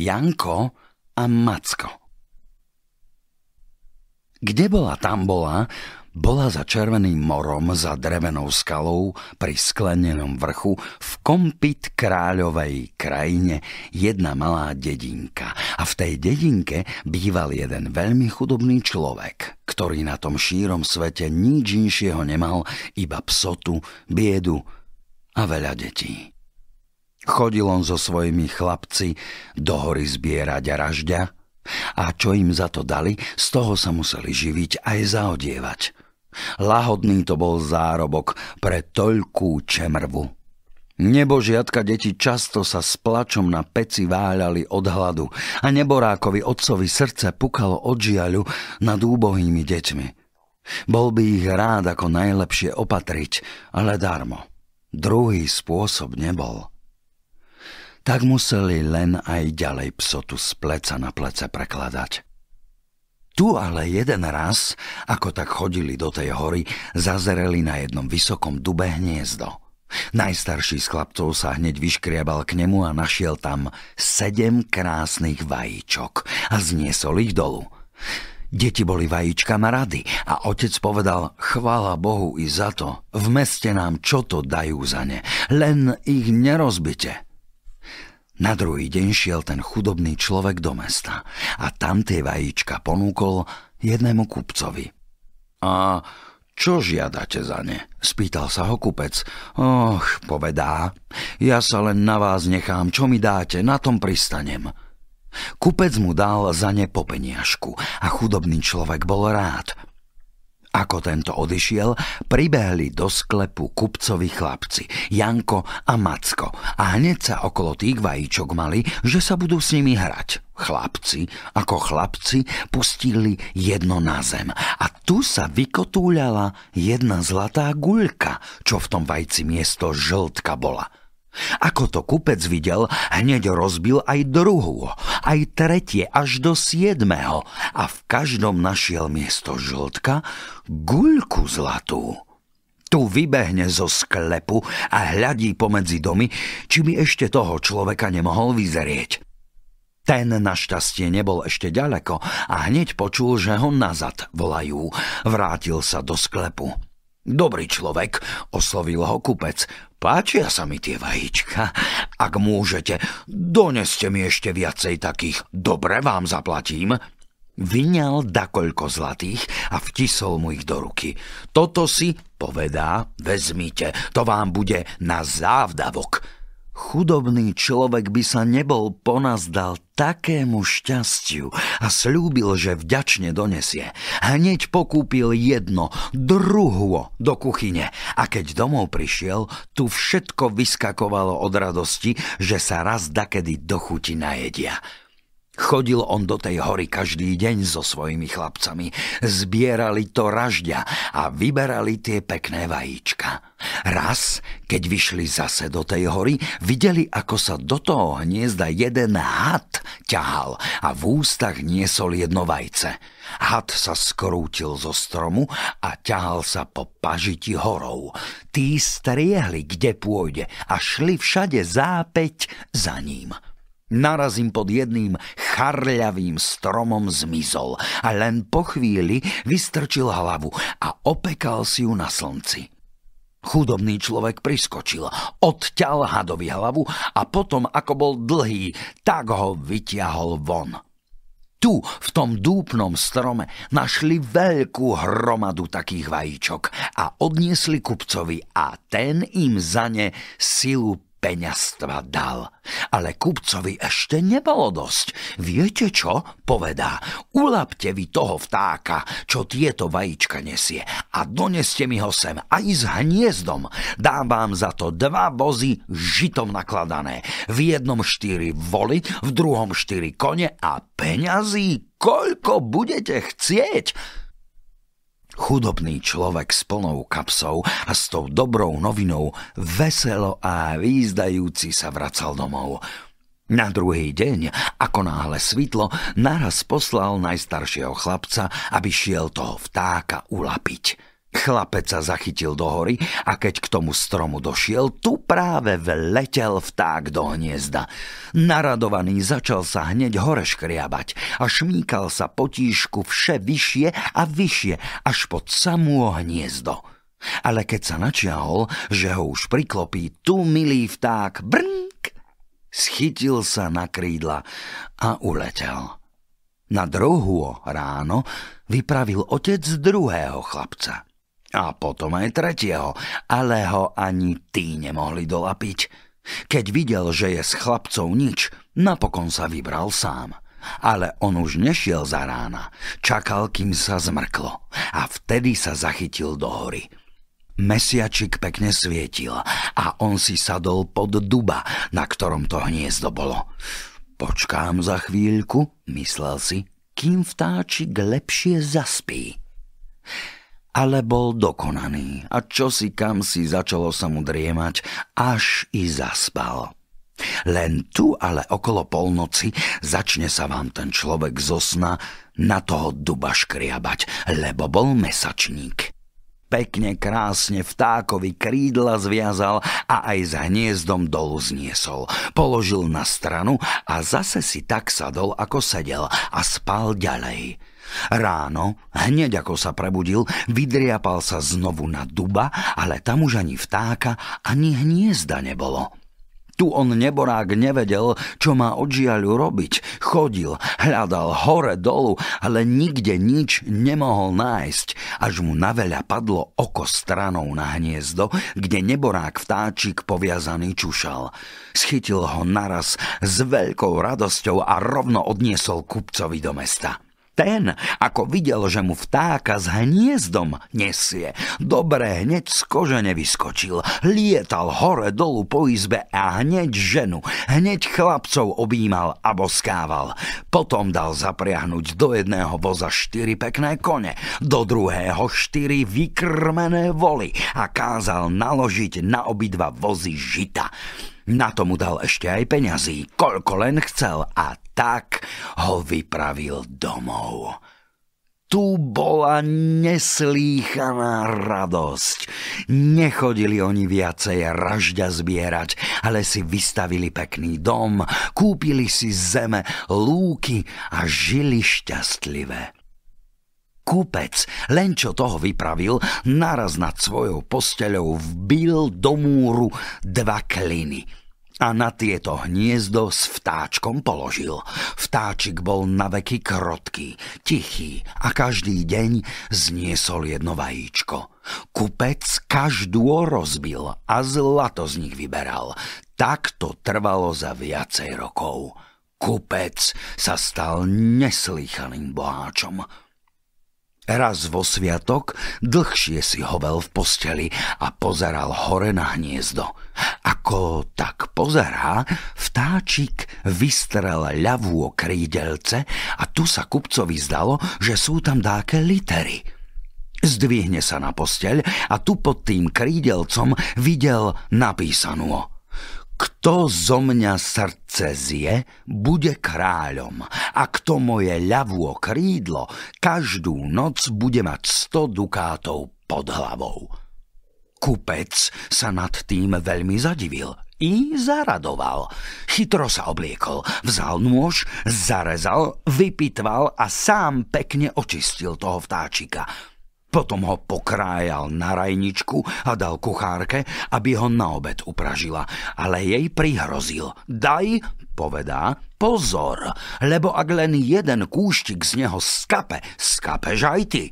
Janko a Macko. Kde bola, tam bola, bola za červeným morom, za drevenou skalou, pri sklenenom vrchu, v kompit kráľovej krajine, jedna malá dedinka. A v tej dedinke býval jeden veľmi chudobný človek, ktorý na tom šírom svete nič inšieho nemal, iba psotu, biedu a veľa detí. Chodil on so svojimi chlapci do hory zbierať ražďa a čo im za to dali, z toho sa museli živiť aj zaodievať. Lahodný to bol zárobok pre toľkú čemrvu. Nebožiatka deti často sa s plačom na peci váľali od hladu a neborákovi otcovi srdce pukalo od žiaľu nad úbohými deťmi. Bol by ich rád ako najlepšie opatriť, ale darmo. Druhý spôsob nebol tak museli len aj ďalej psotu z pleca na plece prekladať. Tu ale jeden raz, ako tak chodili do tej hory, zazereli na jednom vysokom dube hniezdo. Najstarší z chlapcov sa hneď vyškriabal k nemu a našiel tam sedem krásnych vajíčok a zniesol ich dolu. Deti boli vajíčkam rady a otec povedal, chvála Bohu i za to, v meste nám čo to dajú za ne, len ich nerozbite. Na druhý deň šiel ten chudobný človek do mesta a tam tie vajíčka ponúkol jednému kupcovi. A čo žiadate za ne? Spýtal sa ho kupec. Och, povedá, ja sa len na vás nechám, čo mi dáte, na tom pristanem. Kupec mu dal za ne popeniažku a chudobný človek bol rád – ako tento odišiel, pribehli do sklepu kupcovi chlapci, Janko a Macko a hneď sa okolo tých vajíčok mali, že sa budú s nimi hrať. Chlapci, ako chlapci, pustili jedno na zem a tu sa vykotúľala jedna zlatá guľka, čo v tom vajci miesto žltka bola – ako to kupec videl, hneď rozbil aj druhú, aj tretie, až do siedmeho a v každom našiel miesto žltka guľku zlatú. Tu vybehne zo sklepu a hľadí pomedzi domy, či by ešte toho človeka nemohol vyzrieť. Ten našťastie nebol ešte ďaleko a hneď počul, že ho nazad volajú. Vrátil sa do sklepu. Dobrý človek, oslovil ho kupec. Páčia sa mi tie vajíčka. Ak môžete, doneste mi ešte viacej takých. Dobre vám zaplatím. Vyňal dakoľko zlatých a vtisol mu ich do ruky. Toto si, povedá, vezmite, to vám bude na závdavok. Chudobný človek by sa nebol ponazdal takému šťastiu a slúbil, že vďačne donesie. Hneď pokúpil jedno, druhú do kuchyne a keď domov prišiel, tu všetko vyskakovalo od radosti, že sa raz dakedy do chuti najedia. Chodil on do tej hory každý deň so svojimi chlapcami. Zbierali to ražďa a vyberali tie pekné vajíčka. Raz, keď vyšli zase do tej hory, videli, ako sa do toho hniezda jeden had ťahal a v ústach niesol jedno vajce. Had sa skrútil zo stromu a ťahal sa po pažiti horou. Tí striehli, kde pôjde a šli všade zápäť za ním. Narazím pod jedným charľavým stromom zmizol a len po chvíli vystrčil hlavu a opekal si ju na slnci. Chudobný človek priskočil, odťal hadovi hlavu a potom, ako bol dlhý, tak ho vytiahol von. Tu, v tom dúpnom strome, našli veľkú hromadu takých vajíčok a odniesli kupcovi a ten im za ne silu peňastva dal. Ale kupcovi ešte nebolo dosť. Viete čo? Povedá, ulapte vy toho vtáka, čo tieto vajíčka nesie a doneste mi ho sem aj s hniezdom. Dám vám za to dva vozy žitom nakladané. V jednom štyri voli, v druhom štyri kone a peňazí koľko budete chcieť. Chudobný človek s plnou kapsou a s tou dobrou novinou veselo a výzdajúci sa vracal domov. Na druhý deň, ako náhle svitlo, naraz poslal najstaršieho chlapca, aby šiel toho vtáka ulapiť. Chlapec sa zachytil do hory a keď k tomu stromu došiel, tu práve vletel vták do hniezda. Naradovaný začal sa hneď hore škriabať a šmíkal sa potíšku vše vyššie a vyššie, až pod samú hniezdo. Ale keď sa načiahol, že ho už priklopí, tu milý vták brnk, schytil sa na krídla a uletel. Na druhú ráno vypravil otec druhého chlapca – a potom aj tretieho, ale ho ani tí nemohli dolapiť. Keď videl, že je s chlapcov nič, napokon sa vybral sám. Ale on už nešiel za rána, čakal, kým sa zmrklo a vtedy sa zachytil do hory. Mesiačik pekne svietil a on si sadol pod duba, na ktorom to hniezdo bolo. Počkám za chvíľku, myslel si, kým vtáčik lepšie zaspí ale bol dokonaný a čo si kam si začalo sa mu driemať, až i zaspal. Len tu ale okolo polnoci začne sa vám ten človek zo sna na toho duba škriabať, lebo bol mesačník. Pekne krásne vtákovi krídla zviazal a aj za hniezdom dolu zniesol. Položil na stranu a zase si tak sadol, ako sedel a spal ďalej Ráno, hneď ako sa prebudil, vydriapal sa znovu na duba, ale tam už ani vtáka, ani hniezda nebolo. Tu on neborák nevedel, čo má od žiaľu robiť. Chodil, hľadal hore dolu, ale nikde nič nemohol nájsť, až mu naveľa padlo oko stranou na hniezdo, kde neborák vtáčik poviazaný čušal. Schytil ho naraz s veľkou radosťou a rovno odniesol kupcovi do mesta ten, ako videl, že mu vtáka s hniezdom nesie, dobre hneď z kože nevyskočil, lietal hore dolu po izbe a hneď ženu, hneď chlapcov objímal a boskával. Potom dal zapriahnuť do jedného voza štyri pekné kone, do druhého štyri vykrmené voly a kázal naložiť na obidva vozy žita. Na tomu dal ešte aj peňazí, koľko len chcel a tak ho vypravil domov. Tu bola neslýchaná radosť. Nechodili oni viacej ražďa zbierať, ale si vystavili pekný dom, kúpili si zeme, lúky a žili šťastlivé kúpec, len čo toho vypravil, naraz nad svojou posteľou vbil do múru dva kliny a na tieto hniezdo s vtáčkom položil. Vtáčik bol na veky krotký, tichý a každý deň zniesol jedno vajíčko. Kupec každú rozbil a zlato z nich vyberal. Tak to trvalo za viacej rokov. Kupec sa stal neslýchaným boháčom. Raz vo sviatok dlhšie si hovel v posteli a pozeral hore na hniezdo. Ako tak pozerá, vtáčik vystrel ľavú o krídelce a tu sa kupcovi zdalo, že sú tam dáke litery. Zdvihne sa na posteľ a tu pod tým krídelcom videl napísanú kto zo mňa srdce zje, bude kráľom a kto moje ľavú krídlo, každú noc bude mať 100 dukátov pod hlavou. Kupec sa nad tým veľmi zadivil i zaradoval. Chytro sa obliekol, vzal nôž, zarezal, vypitval a sám pekne očistil toho vtáčika – potom ho pokrájal na rajničku a dal kuchárke, aby ho na obed upražila, ale jej prihrozil. Daj, povedá, pozor, lebo ak len jeden kúštik z neho skape, skapeš aj ty.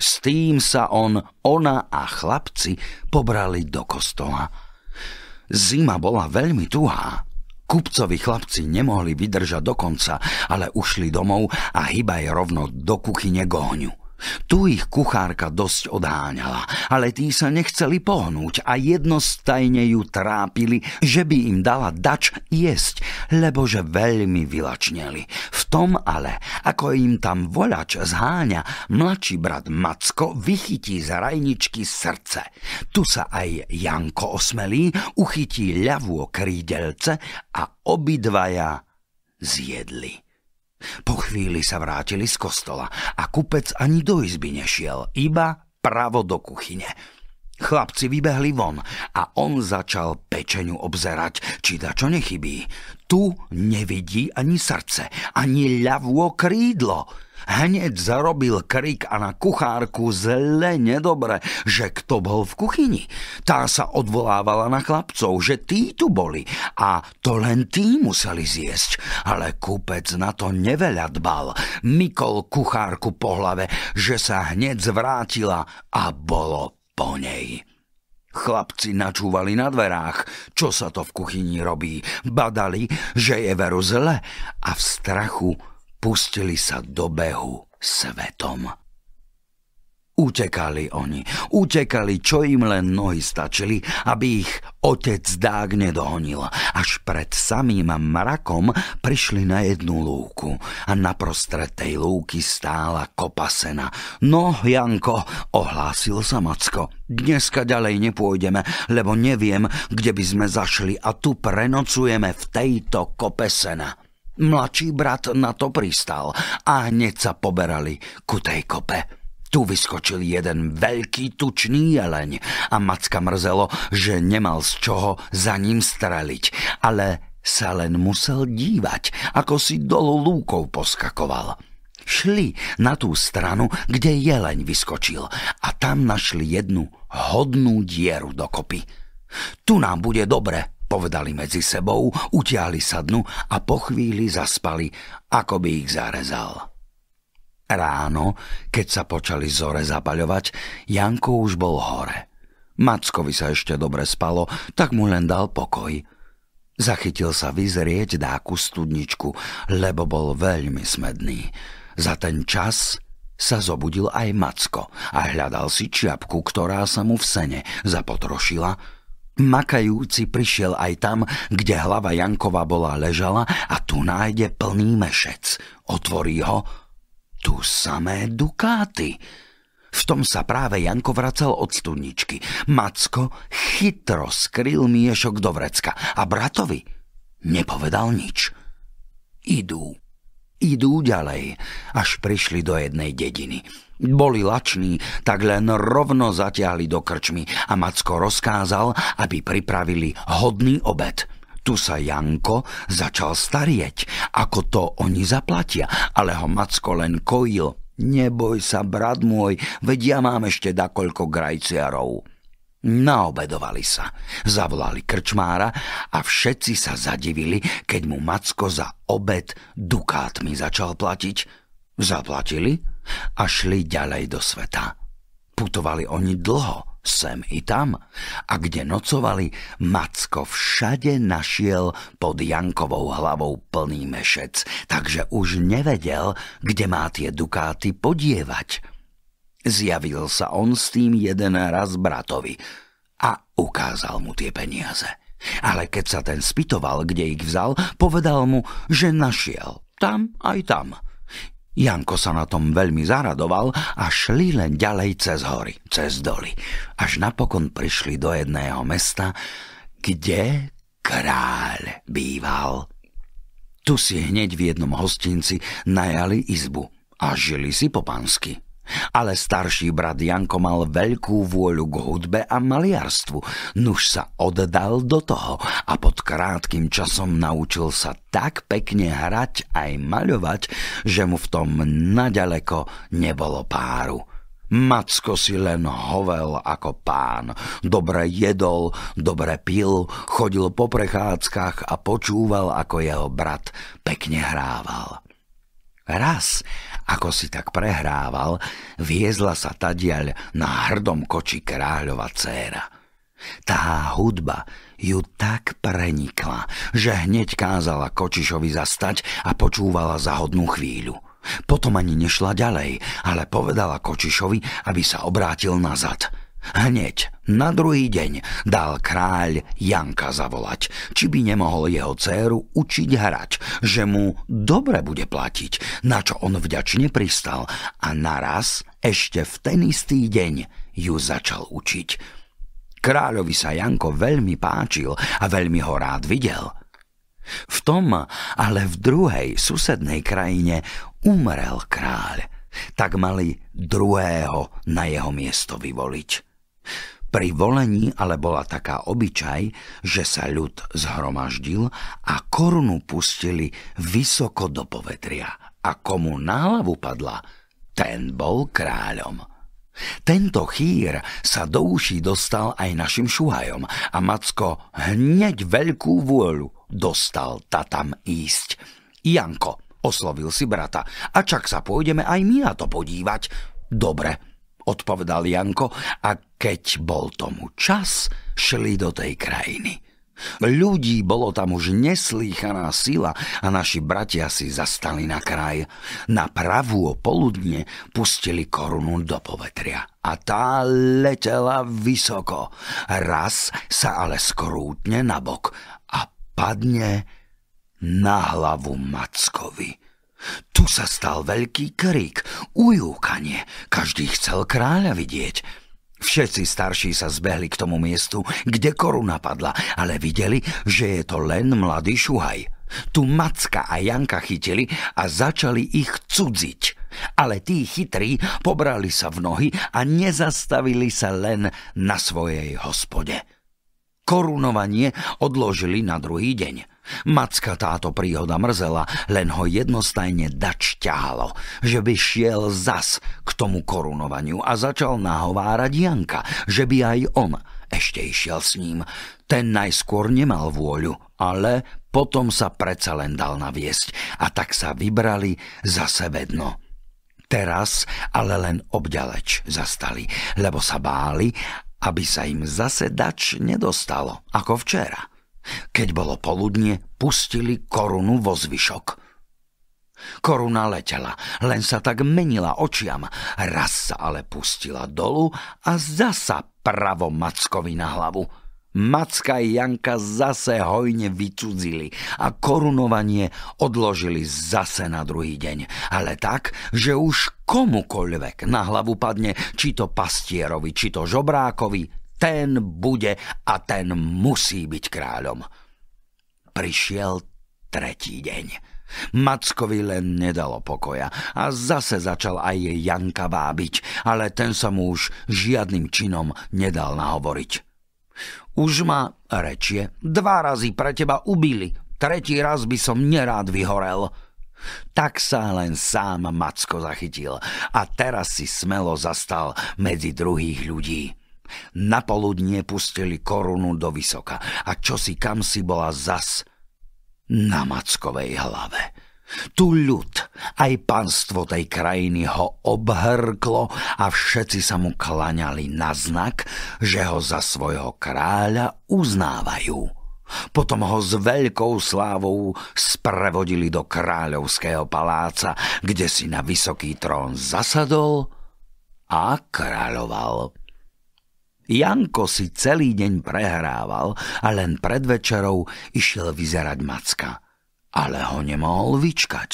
S tým sa on, ona a chlapci pobrali do kostola. Zima bola veľmi tuhá, Kupcovi chlapci nemohli vydržať do konca, ale ušli domov a hýbaj rovno do kuchyne gohňu. Tu ich kuchárka dosť odháňala, ale tí sa nechceli pohnúť a jednostajne ju trápili, že by im dala dač jesť, lebo že veľmi vylačneli. V tom ale, ako im tam volač zháňa, mladší brat Macko vychytí z rajničky srdce. Tu sa aj Janko osmelí, uchytí ľavú krídelce a obidvaja zjedli. Po chvíli sa vrátili z kostola a kupec ani do izby nešiel, iba pravo do kuchyne. Chlapci vybehli von a on začal pečeňu obzerať, či da čo nechybí. Tu nevidí ani srdce, ani ľavú krídlo. Hneď zarobil krik a na kuchárku zle nedobre, že kto bol v kuchyni. Tá sa odvolávala na chlapcov, že tí tu boli a to len tí museli zjesť. Ale kúpec na to neveľa dbal. Mykol kuchárku po hlave, že sa hneď zvrátila a bolo po nej. Chlapci načúvali na dverách, čo sa to v kuchyni robí. Badali, že je veru zle a v strachu pustili sa do behu svetom. Utekali oni, utekali, čo im len nohy stačili, aby ich otec dák nedohonil. Až pred samým mrakom prišli na jednu lúku a naprostred tej lúky stála kopa sena. No, Janko, ohlásil sa Macko, dneska ďalej nepôjdeme, lebo neviem, kde by sme zašli a tu prenocujeme v tejto kope sena. Mladší brat na to pristal a hneď sa poberali ku tej kope. Tu vyskočil jeden veľký tučný jeleň a Macka mrzelo, že nemal z čoho za ním streliť, ale sa len musel dívať, ako si dolu lúkou poskakoval. Šli na tú stranu, kde jeleň vyskočil a tam našli jednu hodnú dieru dokopy. Tu nám bude dobre, Povedali medzi sebou, utiahli sa dnu a po chvíli zaspali, ako by ich zarezal. Ráno, keď sa počali zore zapaľovať, Janko už bol hore. Mackovi sa ešte dobre spalo, tak mu len dal pokoj. Zachytil sa vyzrieť dáku studničku, lebo bol veľmi smedný. Za ten čas sa zobudil aj Macko a hľadal si čiapku, ktorá sa mu v sene zapotrošila, Makajúci prišiel aj tam, kde hlava Jankova bola ležala a tu nájde plný mešec. Otvorí ho. Tu samé dukáty. V tom sa práve Janko vracal od studničky. Macko chytro skryl miešok do vrecka a bratovi nepovedal nič. Idú idú ďalej, až prišli do jednej dediny. Boli lační, tak len rovno zatiahli do krčmy a Macko rozkázal, aby pripravili hodný obed. Tu sa Janko začal starieť, ako to oni zaplatia, ale ho Macko len kojil. Neboj sa, brat môj, veď ja mám ešte dakoľko grajciarov. Naobedovali sa, zavolali krčmára a všetci sa zadivili, keď mu Macko za obed dukátmi začal platiť. Zaplatili a šli ďalej do sveta. Putovali oni dlho, sem i tam, a kde nocovali, Macko všade našiel pod Jankovou hlavou plný mešec, takže už nevedel, kde má tie dukáty podievať. Zjavil sa on s tým jeden raz bratovi a ukázal mu tie peniaze. Ale keď sa ten spytoval, kde ich vzal, povedal mu, že našiel tam aj tam. Janko sa na tom veľmi zaradoval a šli len ďalej cez hory, cez doly, až napokon prišli do jedného mesta, kde kráľ býval. Tu si hneď v jednom hostinci najali izbu a žili si po pansky. Ale starší brat Janko mal veľkú vôľu k hudbe a maliarstvu, nuž sa oddal do toho a pod krátkým časom naučil sa tak pekne hrať aj maľovať, že mu v tom naďaleko nebolo páru. Macko si len hovel ako pán. Dobre jedol, dobre pil, chodil po prechádzkach a počúval, ako jeho brat pekne hrával. Raz, ako si tak prehrával, viezla sa tadiaľ na hrdom koči kráľova dcéra. Tá hudba ju tak prenikla, že hneď kázala Kočišovi zastať a počúvala za hodnú chvíľu. Potom ani nešla ďalej, ale povedala Kočišovi, aby sa obrátil nazad – Hneď na druhý deň dal kráľ Janka zavolať, či by nemohol jeho dceru učiť hrať, že mu dobre bude platiť, na čo on vďačne pristal a naraz ešte v ten istý deň ju začal učiť. Kráľovi sa Janko veľmi páčil a veľmi ho rád videl. V tom, ale v druhej susednej krajine umrel kráľ, tak mali druhého na jeho miesto vyvoliť. Pri volení ale bola taká obyčaj, že sa ľud zhromaždil a korunu pustili vysoko do povetria a komu na hlavu padla, ten bol kráľom. Tento chýr sa do uší dostal aj našim šuhajom a Macko hneď veľkú vôľu dostal ta tam ísť. Janko, oslovil si brata, a čak sa pôjdeme aj my na to podívať. Dobre, odpovedal Janko a keď bol tomu čas, šli do tej krajiny. Ľudí bolo tam už neslýchaná sila a naši bratia si zastali na kraj. Na pravú poludne pustili korunu do povetria a tá letela vysoko. Raz sa ale skrútne nabok a padne na hlavu Mackovi. Tu sa stal veľký krík, ujúkanie, každý chcel kráľa vidieť. Všetci starší sa zbehli k tomu miestu, kde koruna padla, ale videli, že je to len mladý šuhaj. Tu Macka a Janka chytili a začali ich cudziť. Ale tí chytrí pobrali sa v nohy a nezastavili sa len na svojej hospode korunovanie odložili na druhý deň. Macka táto príhoda mrzela, len ho jednostajne dač ťahalo, že by šiel zas k tomu korunovaniu a začal nahovárať Janka, že by aj on ešte išiel s ním. Ten najskôr nemal vôľu, ale potom sa predsa len dal naviesť a tak sa vybrali zase vedno. Teraz ale len obďaleč zastali, lebo sa báli aby sa im zase dač nedostalo, ako včera. Keď bolo poludne, pustili korunu vo zvyšok. Koruna letela, len sa tak menila očiam, raz sa ale pustila dolu a zasa pravo Mackovi na hlavu – Macka i Janka zase hojne vycudzili a korunovanie odložili zase na druhý deň. Ale tak, že už komukoľvek na hlavu padne, či to pastierovi, či to žobrákovi, ten bude a ten musí byť kráľom. Prišiel tretí deň. Mackovi len nedalo pokoja a zase začal aj jej Janka vábiť, ale ten sa mu už žiadnym činom nedal nahovoriť. Už ma rečie. Dva razy pre teba ubili. Tretí raz by som nerád vyhorel. Tak sa len sám Macko zachytil a teraz si smelo zastal medzi druhých ľudí. Napoludne pustili korunu do vysoka a čosi kam si bola zas na Mackovej hlave. Tu ľud, aj panstvo tej krajiny ho obhrklo a všetci sa mu klaňali na znak, že ho za svojho kráľa uznávajú. Potom ho s veľkou slávou sprevodili do kráľovského paláca, kde si na vysoký trón zasadol a kráľoval. Janko si celý deň prehrával a len pred večerou išiel vyzerať macka – ale ho nemohol vyčkať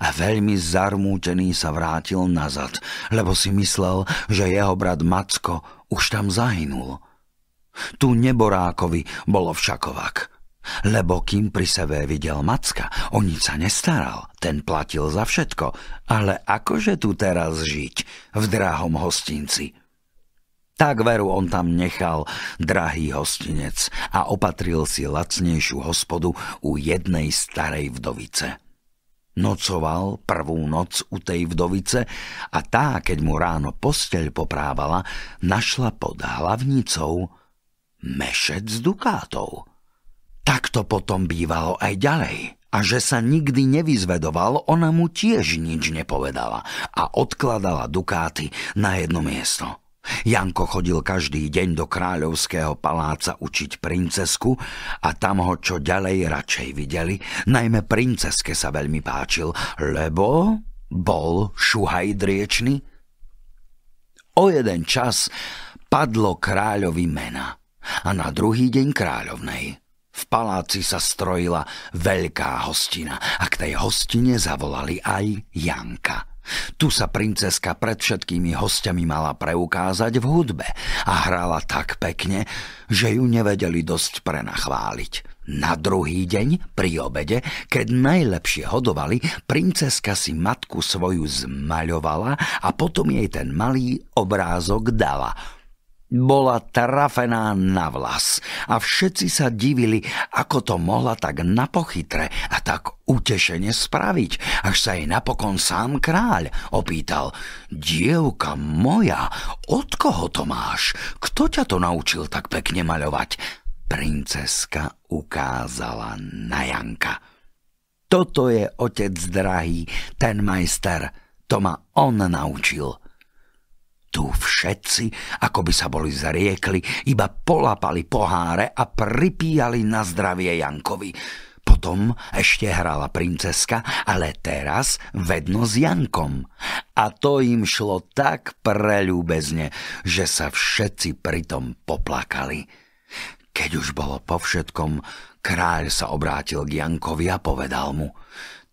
a veľmi zarmútený sa vrátil nazad, lebo si myslel, že jeho brat Macko už tam zahynul. Tu neborákovi bolo všakovak, lebo kým pri sebe videl Macka, o nič sa nestaral, ten platil za všetko, ale akože tu teraz žiť v drahom hostinci – tak veru on tam nechal drahý hostinec a opatril si lacnejšiu hospodu u jednej starej vdovice. Nocoval prvú noc u tej vdovice a tá, keď mu ráno posteľ poprávala, našla pod hlavnicou mešec s dukátov. Tak to potom bývalo aj ďalej. A že sa nikdy nevyzvedoval, ona mu tiež nič nepovedala a odkladala dukáty na jedno miesto. Janko chodil každý deň do kráľovského paláca učiť princesku a tam ho čo ďalej radšej videli, najmä princeske sa veľmi páčil, lebo bol šuhaj driečný. O jeden čas padlo kráľovi mena a na druhý deň kráľovnej. V paláci sa strojila veľká hostina a k tej hostine zavolali aj Janka – tu sa princeska pred všetkými hostiami mala preukázať v hudbe a hrala tak pekne, že ju nevedeli dosť prenachváliť. Na druhý deň, pri obede, keď najlepšie hodovali, princeska si matku svoju zmaľovala a potom jej ten malý obrázok dala – bola trafená na vlas a všetci sa divili, ako to mohla tak napochytre a tak utešene spraviť, až sa jej napokon sám kráľ opýtal Dievka moja, od koho to máš? Kto ťa to naučil tak pekne maľovať? Princeska ukázala na Janka. Toto je otec drahý, ten majster, to ma on naučil – tu všetci, ako by sa boli zriekli, iba polapali poháre a pripíjali na zdravie Jankovi. Potom ešte hrala princeska, ale teraz vedno s Jankom. A to im šlo tak preľúbezne, že sa všetci pritom poplakali. Keď už bolo po všetkom, kráľ sa obrátil k Jankovi a povedal mu –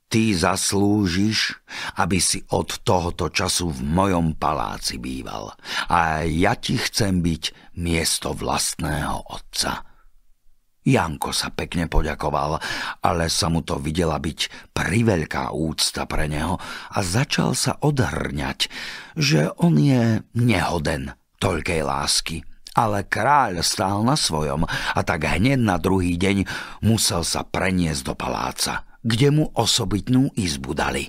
ty zaslúžiš, aby si od tohoto času v mojom paláci býval. A ja ti chcem byť miesto vlastného otca. Janko sa pekne poďakoval, ale sa mu to videla byť priveľká úcta pre neho a začal sa odhrňať, že on je nehoden toľkej lásky. Ale kráľ stál na svojom a tak hneď na druhý deň musel sa preniesť do paláca kde mu osobitnú izbu dali.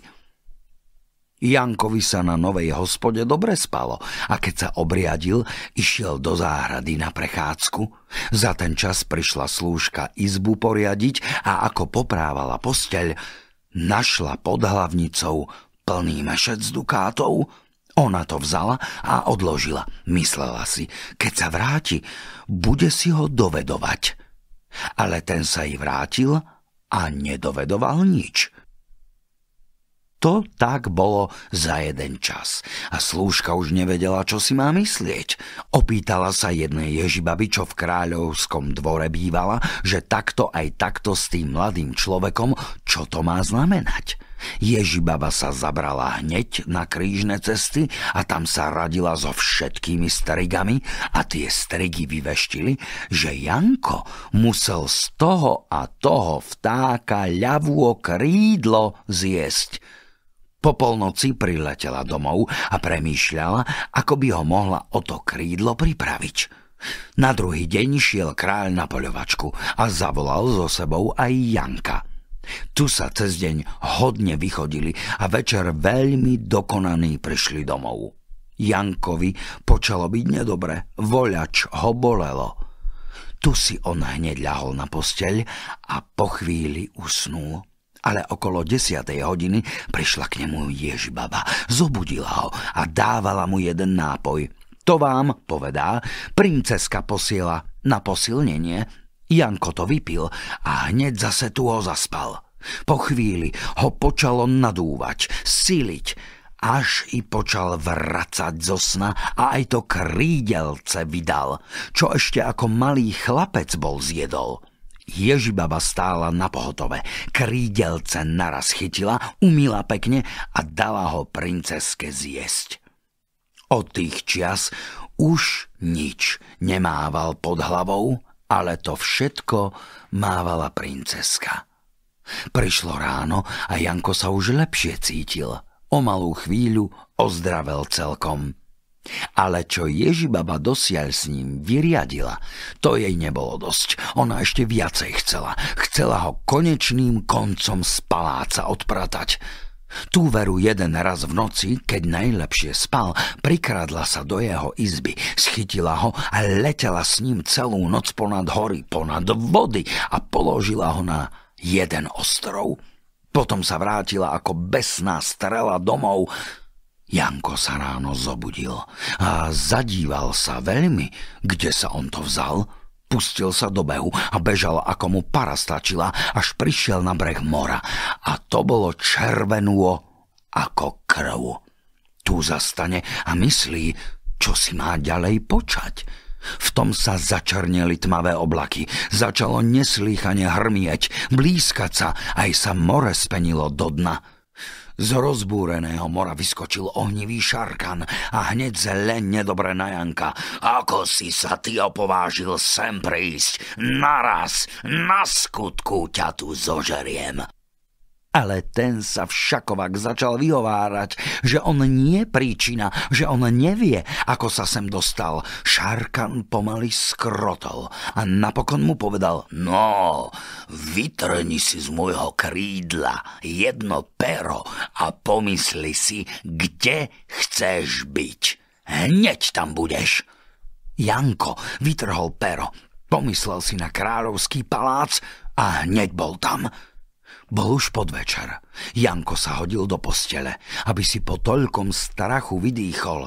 Jankovi sa na novej hospode dobre spalo a keď sa obriadil, išiel do záhrady na prechádzku. Za ten čas prišla slúžka izbu poriadiť a ako poprávala posteľ, našla pod hlavnicou plný mešec dukátov. Ona to vzala a odložila. Myslela si, keď sa vráti, bude si ho dovedovať. Ale ten sa jej vrátil a nedovedoval nič. To tak bolo za jeden čas a slúžka už nevedela, čo si má myslieť. Opýtala sa jednej ježibaby, čo v kráľovskom dvore bývala, že takto aj takto s tým mladým človekom, čo to má znamenať. Ježibaba sa zabrala hneď na krížne cesty a tam sa radila so všetkými strigami a tie strigy vyveštili, že Janko musel z toho a toho vtáka ľavú krídlo zjesť. Po polnoci priletela domov a premýšľala, ako by ho mohla o to krídlo pripraviť. Na druhý deň šiel kráľ na poľovačku a zavolal so sebou aj Janka – tu sa cez deň hodne vychodili a večer veľmi dokonaní prišli domov. Jankovi počalo byť nedobre, voľač ho bolelo. Tu si on hneď ľahol na posteľ a po chvíli usnul. Ale okolo desiatej hodiny prišla k nemu Ježibaba, zobudila ho a dávala mu jeden nápoj. To vám, povedá, princeska posiela na posilnenie Janko to vypil a hneď zase tu ho zaspal. Po chvíli ho počalo nadúvať, siliť, až i počal vracať zo sna a aj to krídelce vydal, čo ešte ako malý chlapec bol zjedol. Ježibaba stála na pohotove, krídelce naraz chytila, umila pekne a dala ho princeske zjesť. Od tých čias už nič nemával pod hlavou ale to všetko mávala princeska. Prišlo ráno a Janko sa už lepšie cítil. O malú chvíľu ozdravel celkom. Ale čo Ježibaba dosiaľ s ním vyriadila, to jej nebolo dosť. Ona ešte viacej chcela. Chcela ho konečným koncom z paláca odpratať. Tu veru jeden raz v noci, keď najlepšie spal, prikradla sa do jeho izby, schytila ho a letela s ním celú noc ponad hory, ponad vody a položila ho na jeden ostrov. Potom sa vrátila ako besná strela domov. Janko sa ráno zobudil a zadíval sa veľmi, kde sa on to vzal – Pustil sa do behu a bežal, ako mu para stačila, až prišiel na breh mora. A to bolo červenú ako krv. Tu zastane a myslí, čo si má ďalej počať. V tom sa začernili tmavé oblaky, začalo neslýchane hrmieť, blízkať sa, aj sa more spenilo do dna. Z rozbúreného mora vyskočil ohnivý šarkan a hneď zle nedobre na Janka. Ako si sa ty opovážil sem prísť? Naraz, na skutku ťa tu zožeriem. Ale ten sa všakovak začal vyhovárať, že on nie je príčina, že on nevie, ako sa sem dostal. Šarkan pomaly skrotol a napokon mu povedal No, vytrni si z môjho krídla jedno pero a pomysli si, kde chceš byť. Hneď tam budeš. Janko vytrhol pero, pomyslel si na kráľovský palác a hneď bol tam – bol už podvečer. Janko sa hodil do postele, aby si po toľkom strachu vydýchol.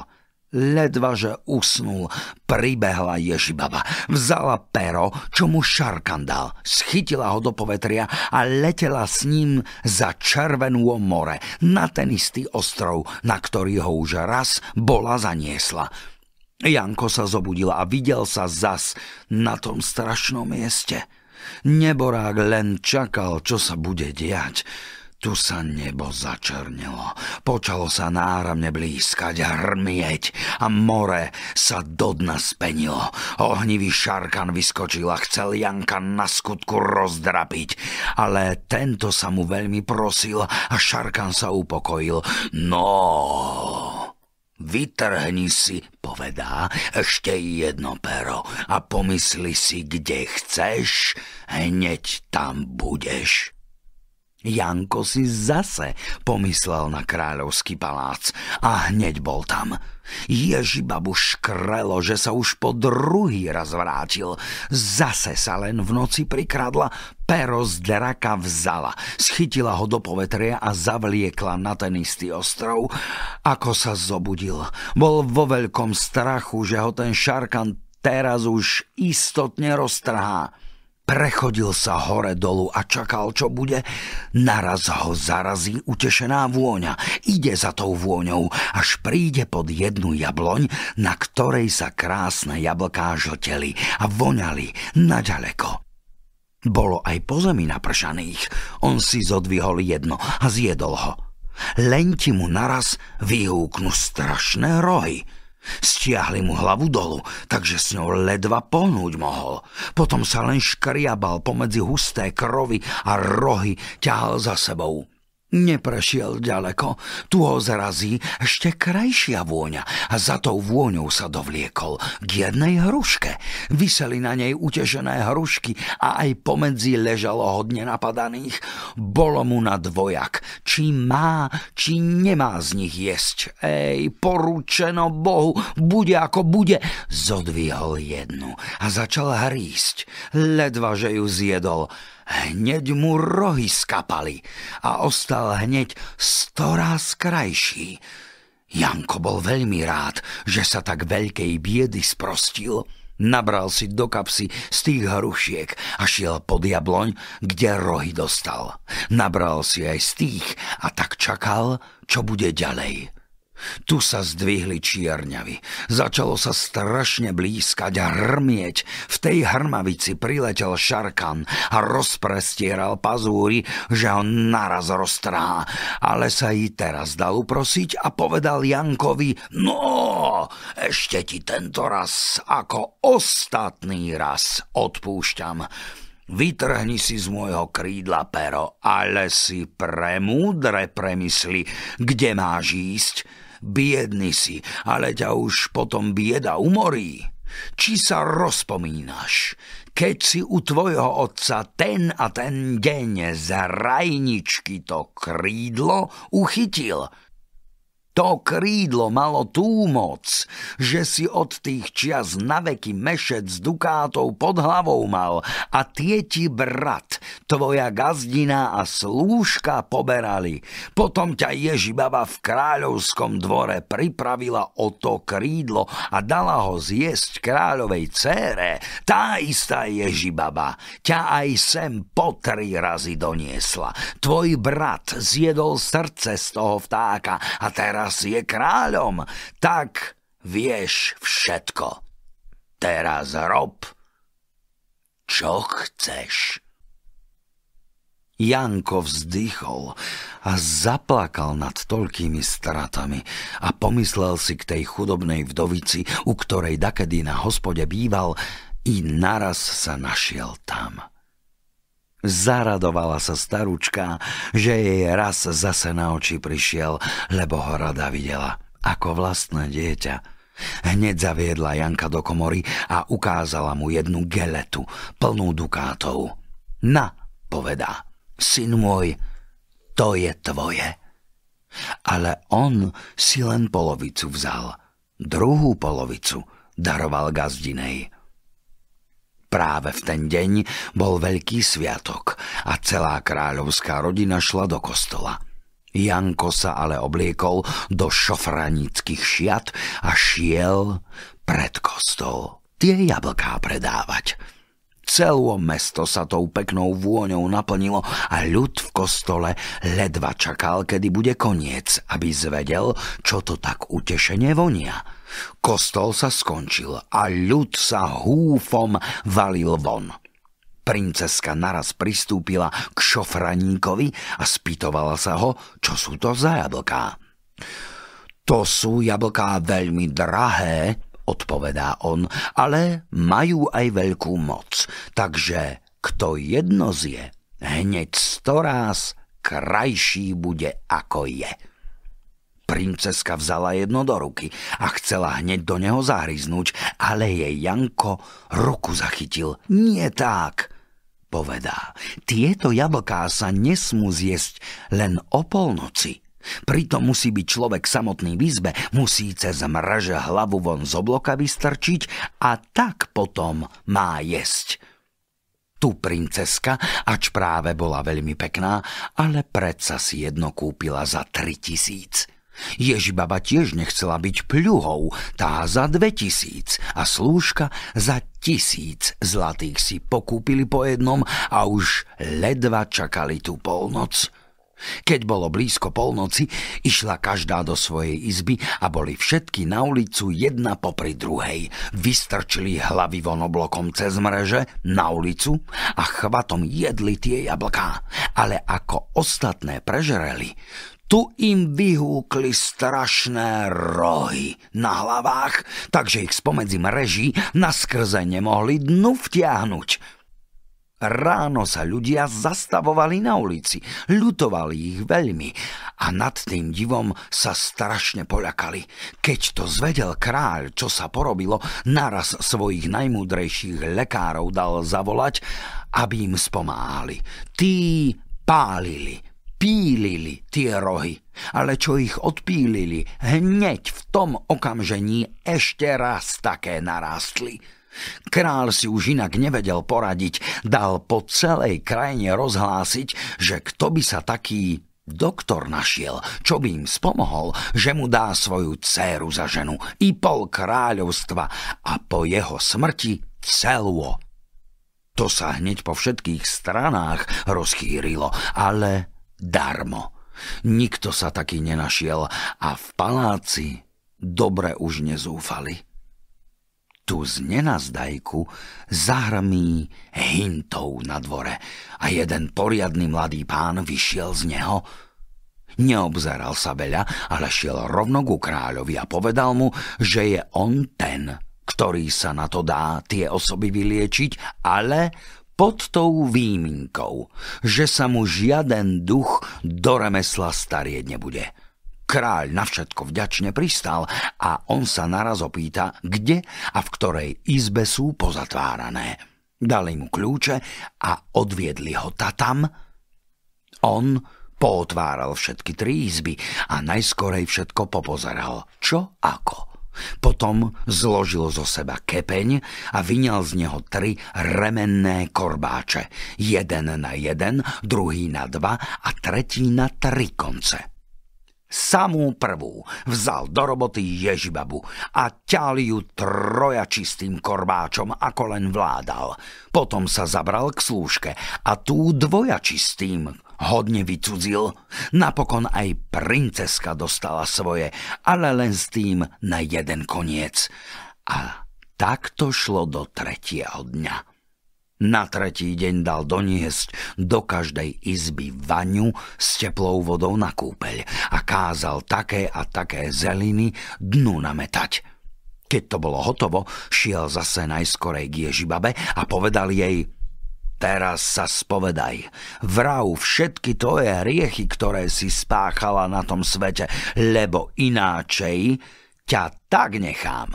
Ledva, že usnul, pribehla Ježibaba. Vzala pero, čo mu šarkan dal. Schytila ho do povetria a letela s ním za Červenú more, na ten istý ostrov, na ktorý ho už raz bola zaniesla. Janko sa zobudil a videl sa zas na tom strašnom mieste – Neborák len čakal, čo sa bude diať. Tu sa nebo začernilo, počalo sa náramne blízkať a hrmieť a more sa do dna spenilo. Ohnivý šarkan vyskočil a chcel Janka na skutku rozdrapiť, ale tento sa mu veľmi prosil a šarkan sa upokojil. No, Vytrhni si, povedá, ešte jedno pero a pomysli si, kde chceš, hneď tam budeš. Janko si zase pomyslel na kráľovský palác a hneď bol tam. Ježi babu škrelo, že sa už po druhý raz vrátil. Zase sa len v noci prikradla, pero z draka vzala. Schytila ho do povetria a zavliekla na ten istý ostrov. Ako sa zobudil, bol vo veľkom strachu, že ho ten šarkan teraz už istotne roztrhá. Prechodil sa hore dolu a čakal, čo bude. Naraz ho zarazí utešená vôňa. Ide za tou vôňou, až príde pod jednu jabloň, na ktorej sa krásne jablká žlteli a voňali naďaleko. Bolo aj po zemi napršaných. On si zodvihol jedno a zjedol ho. Len ti mu naraz vyhúknú strašné rohy – Stiahli mu hlavu dolu, takže s ňou ledva pohnúť mohol. Potom sa len škriabal pomedzi husté krovy a rohy ťahal za sebou. Neprešiel ďaleko, tu ho zrazí ešte krajšia vôňa a za tou vôňou sa dovliekol k jednej hruške. Vyseli na nej utežené hrušky a aj pomedzi ležalo hodne napadaných. Bolo mu na dvojak, či má, či nemá z nich jesť. Ej, poručeno Bohu, bude ako bude. Zodvihol jednu a začal hrísť, ledva že ju zjedol Hneď mu rohy skapali a ostal hneď storáz krajší. Janko bol veľmi rád, že sa tak veľkej biedy sprostil. Nabral si do kapsy z tých hrušiek a šiel pod jabloň, kde rohy dostal. Nabral si aj z tých a tak čakal, čo bude ďalej. Tu sa zdvihli čierňavy. Začalo sa strašne blízkať a hrmieť. V tej hrmavici priletel šarkan a rozprestieral pazúry, že ho naraz roztrá, Ale sa i teraz dal uprosiť a povedal Jankovi, no, ešte ti tento raz, ako ostatný raz, odpúšťam. Vytrhni si z môjho krídla pero, ale si premúdre premysli, kde máš ísť biedný si, ale ťa už potom bieda umorí. Či sa rozpomínaš, keď si u tvojho otca ten a ten deň z rajničky to krídlo uchytil, to krídlo malo tú moc, že si od tých čias naveky mešec s dukátou pod hlavou mal a tie ti brat, tvoja gazdina a slúžka poberali. Potom ťa Ježibaba v kráľovskom dvore pripravila o to krídlo a dala ho zjesť kráľovej cére. Tá istá Ježibaba ťa aj sem po tri razy doniesla. Tvoj brat zjedol srdce z toho vtáka a teraz teraz je kráľom, tak vieš všetko. Teraz rob, čo chceš. Janko vzdychol a zaplakal nad toľkými stratami a pomyslel si k tej chudobnej vdovici, u ktorej dakedy na hospode býval, i naraz sa našiel tam. Zaradovala sa staručka, že jej raz zase na oči prišiel, lebo ho rada videla, ako vlastné dieťa. Hneď zaviedla Janka do komory a ukázala mu jednu geletu, plnú dukátov. Na, povedá, syn môj, to je tvoje. Ale on si len polovicu vzal, druhú polovicu daroval gazdinej. Práve v ten deň bol veľký sviatok a celá kráľovská rodina šla do kostola. Janko sa ale obliekol do šofranických šiat a šiel pred kostol tie jablká predávať. Celé mesto sa tou peknou vôňou naplnilo a ľud v kostole ledva čakal, kedy bude koniec, aby zvedel, čo to tak utešenie vonia. Kostol sa skončil a ľud sa húfom valil von. Princeska naraz pristúpila k šofraníkovi a spýtovala sa ho, čo sú to za jablká. To sú jablká veľmi drahé, odpovedá on, ale majú aj veľkú moc, takže kto jedno zje, hneď storáz krajší bude ako je. Princeska vzala jedno do ruky a chcela hneď do neho zahryznúť, ale jej Janko ruku zachytil. Nie tak, povedá. Tieto jablká sa nesmú zjesť len o polnoci. Pritom musí byť človek samotný v izbe, musí cez mraže hlavu von z obloka vystrčiť a tak potom má jesť. Tu princeska, ač práve bola veľmi pekná, ale predsa si jedno kúpila za tri tisíc. Ježibaba tiež nechcela byť pľuhou, tá za dve tisíc a slúžka za tisíc zlatých si pokúpili po jednom a už ledva čakali tú polnoc. Keď bolo blízko polnoci, išla každá do svojej izby a boli všetky na ulicu jedna popri druhej. Vystrčili hlavy von oblokom cez mreže na ulicu a chvatom jedli tie jablká. Ale ako ostatné prežereli, tu im vyhúkli strašné rohy na hlavách, takže ich spomedzi mreží naskrze nemohli dnu vtiahnuť. Ráno sa ľudia zastavovali na ulici, ľutovali ich veľmi a nad tým divom sa strašne poľakali. Keď to zvedel kráľ, čo sa porobilo, naraz svojich najmúdrejších lekárov dal zavolať, aby im spomáhali. Tí pálili, pílili tie rohy. Ale čo ich odpílili, hneď v tom okamžení ešte raz také narástli. Král si už inak nevedel poradiť, dal po celej krajine rozhlásiť, že kto by sa taký doktor našiel, čo by im spomohol, že mu dá svoju dceru za ženu i pol kráľovstva a po jeho smrti celú. To sa hneď po všetkých stranách rozchýrilo, ale darmo. Nikto sa taký nenašiel a v paláci dobre už nezúfali. Tu z nenazdajku zahrmí hintov na dvore a jeden poriadny mladý pán vyšiel z neho. Neobzeral sa veľa, ale šiel rovno ku kráľovi a povedal mu, že je on ten, ktorý sa na to dá tie osoby vyliečiť, ale pod tou výminkou, že sa mu žiaden duch do remesla starieť nebude. Kráľ na všetko vďačne pristal a on sa naraz opýta, kde a v ktorej izbe sú pozatvárané. Dali mu kľúče a odviedli ho tatam. On pootváral všetky tri izby a najskorej všetko popozeral, čo ako – potom zložil zo seba kepeň a vyňal z neho tri remenné korbáče. Jeden na jeden, druhý na dva a tretí na tri konce. Samú prvú vzal do roboty Ježibabu a ťal ju trojačistým korbáčom, ako len vládal. Potom sa zabral k slúžke a tú dvojačistým hodne vycudzil. Napokon aj princeska dostala svoje, ale len s tým na jeden koniec. A tak to šlo do tretieho dňa. Na tretí deň dal doniesť do každej izby vaňu s teplou vodou na kúpeľ a kázal také a také zeliny dnu nametať. Keď to bolo hotovo, šiel zase najskorej k Ježibabe a povedal jej – Teraz sa spovedaj. Vrav všetky tvoje hriechy, ktoré si spáchala na tom svete, lebo ináčej ťa tak nechám.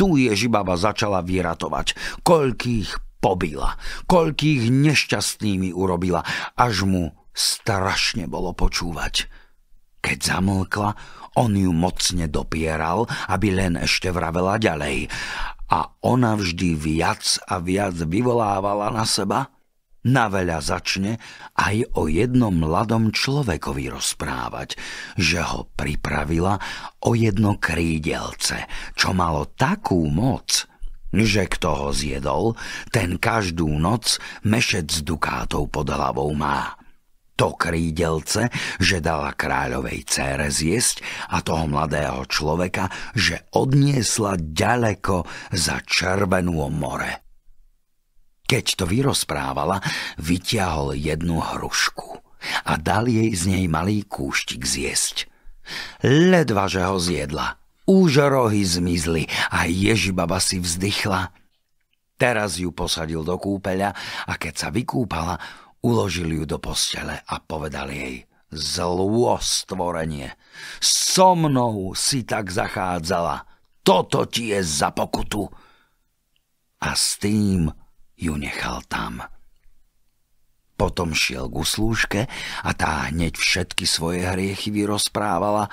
Tu Ježibaba začala vyratovať, koľkých pobila, koľkých nešťastnými urobila, až mu strašne bolo počúvať. Keď zamlkla, on ju mocne dopieral, aby len ešte vravela ďalej a ona vždy viac a viac vyvolávala na seba, na veľa začne aj o jednom mladom človekovi rozprávať, že ho pripravila o jedno krídelce, čo malo takú moc, že kto ho zjedol, ten každú noc mešec s dukátou pod hlavou má to krídelce, že dala kráľovej cére zjesť a toho mladého človeka, že odniesla ďaleko za červenú more. Keď to vyrozprávala, vyťahol jednu hrušku a dal jej z nej malý kúštik zjesť. Ledva, že ho zjedla, už rohy zmizli a Ježibaba si vzdychla. Teraz ju posadil do kúpeľa a keď sa vykúpala, Uložili ju do postele a povedal jej, zlo stvorenie, so mnou si tak zachádzala, toto ti je za pokutu. A s tým ju nechal tam. Potom šiel k uslúžke a tá hneď všetky svoje hriechy vyrozprávala,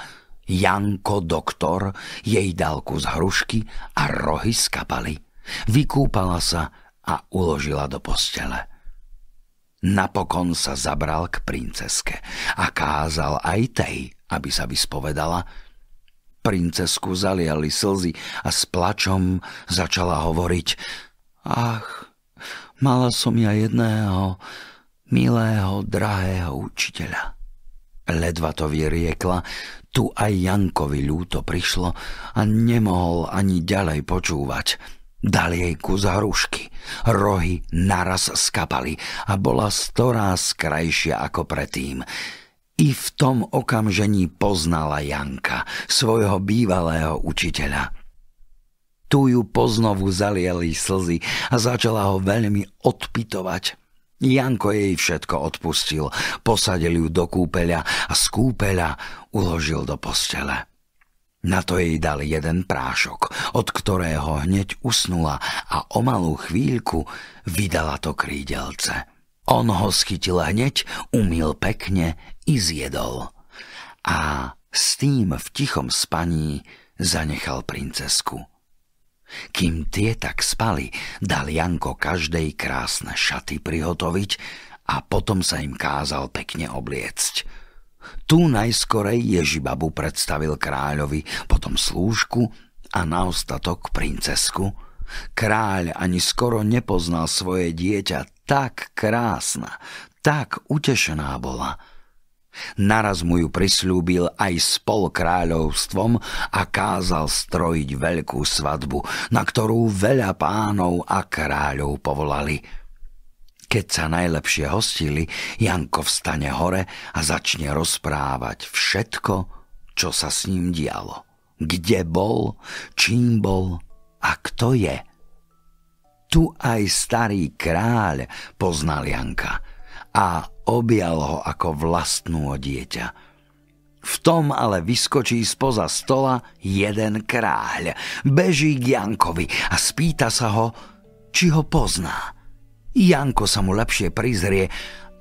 Janko doktor jej dal kus hrušky a rohy skapali. Vykúpala sa a uložila do postele. Napokon sa zabral k princeske a kázal aj tej, aby sa vyspovedala. Princesku zaliali slzy a s plačom začala hovoriť Ach, mala som ja jedného milého, drahého učiteľa. Ledva to vyriekla, tu aj Jankovi ľúto prišlo a nemohol ani ďalej počúvať. Dal jej kus hrušky, rohy naraz skapali a bola storá krajšia ako predtým. I v tom okamžení poznala Janka, svojho bývalého učiteľa. Tu ju poznovu zalieli slzy a začala ho veľmi odpitovať. Janko jej všetko odpustil, posadil ju do kúpeľa a z kúpeľa uložil do postele. Na to jej dal jeden prášok, od ktorého hneď usnula a o malú chvíľku vydala to krídelce. On ho schytil hneď, umil pekne i zjedol. A s tým v tichom spaní zanechal princesku. Kým tie tak spali, dal Janko každej krásne šaty prihotoviť a potom sa im kázal pekne obliecť. Tu najskorej Ježibabu predstavil kráľovi, potom slúžku a naostatok princesku. Kráľ ani skoro nepoznal svoje dieťa, tak krásna, tak utešená bola. Naraz mu ju prislúbil aj spol kráľovstvom a kázal strojiť veľkú svadbu, na ktorú veľa pánov a kráľov povolali – keď sa najlepšie hostili, Janko vstane hore a začne rozprávať všetko, čo sa s ním dialo. Kde bol, čím bol a kto je. Tu aj starý kráľ poznal Janka a objal ho ako vlastnú dieťa. V tom ale vyskočí spoza stola jeden kráľ. Beží k Jankovi a spýta sa ho, či ho pozná. Janko sa mu lepšie prizrie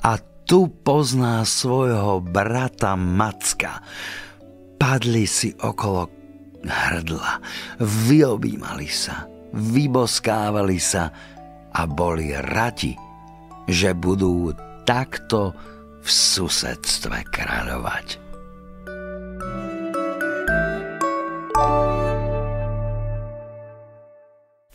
a tu pozná svojho brata Macka. Padli si okolo hrdla, vyobímali sa, vyboskávali sa a boli radi, že budú takto v susedstve kráľovať. thank you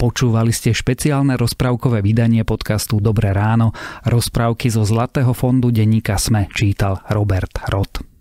Počúvali ste špeciálne rozprávkové vydanie podcastu Dobré ráno. Rozprávky zo Zlatého fondu denníka Sme čítal Robert Roth.